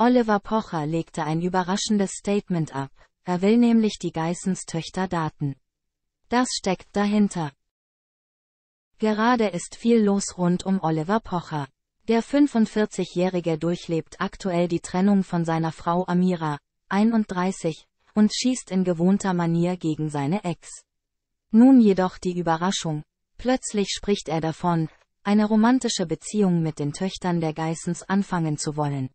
Oliver Pocher legte ein überraschendes Statement ab. Er will nämlich die Geissens Töchter daten. Das steckt dahinter. Gerade ist viel los rund um Oliver Pocher. Der 45-Jährige durchlebt aktuell die Trennung von seiner Frau Amira, 31, und schießt in gewohnter Manier gegen seine Ex. Nun jedoch die Überraschung. Plötzlich spricht er davon, eine romantische Beziehung mit den Töchtern der Geissens anfangen zu wollen.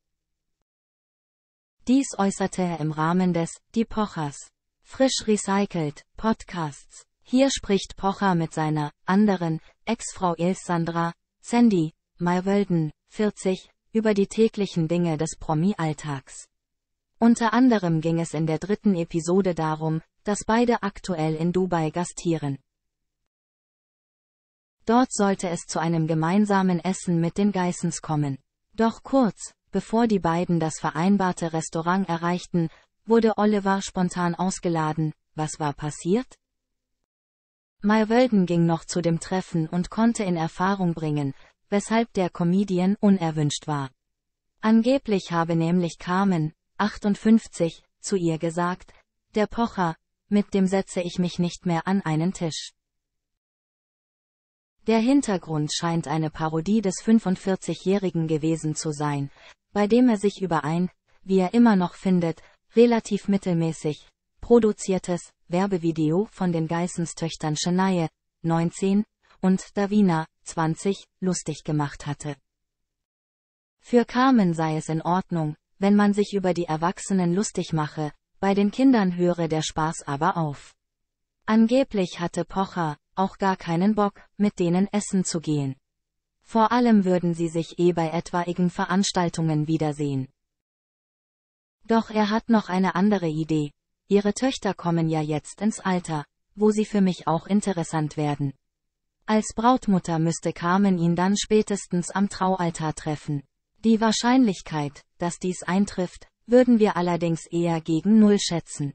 Dies äußerte er im Rahmen des Die Pochers Frisch Recycelt Podcasts. Hier spricht Pocher mit seiner anderen Ex-Frau Elsandra Sandy Maywelden, 40, über die täglichen Dinge des Promi-Alltags. Unter anderem ging es in der dritten Episode darum, dass beide aktuell in Dubai gastieren. Dort sollte es zu einem gemeinsamen Essen mit den Geissens kommen. Doch kurz, Bevor die beiden das vereinbarte Restaurant erreichten, wurde Oliver spontan ausgeladen. Was war passiert? Mai ging noch zu dem Treffen und konnte in Erfahrung bringen, weshalb der Comedian unerwünscht war. Angeblich habe nämlich Carmen, 58, zu ihr gesagt, der Pocher, mit dem setze ich mich nicht mehr an einen Tisch. Der Hintergrund scheint eine Parodie des 45-Jährigen gewesen zu sein, bei dem er sich über ein, wie er immer noch findet, relativ mittelmäßig produziertes Werbevideo von den Geissenstöchtern Shania, 19, und Davina, 20, lustig gemacht hatte. Für Carmen sei es in Ordnung, wenn man sich über die Erwachsenen lustig mache, bei den Kindern höre der Spaß aber auf. Angeblich hatte Pocher auch gar keinen Bock, mit denen essen zu gehen. Vor allem würden sie sich eh bei etwaigen Veranstaltungen wiedersehen. Doch er hat noch eine andere Idee. Ihre Töchter kommen ja jetzt ins Alter, wo sie für mich auch interessant werden. Als Brautmutter müsste Carmen ihn dann spätestens am Traualtar treffen. Die Wahrscheinlichkeit, dass dies eintrifft, würden wir allerdings eher gegen Null schätzen.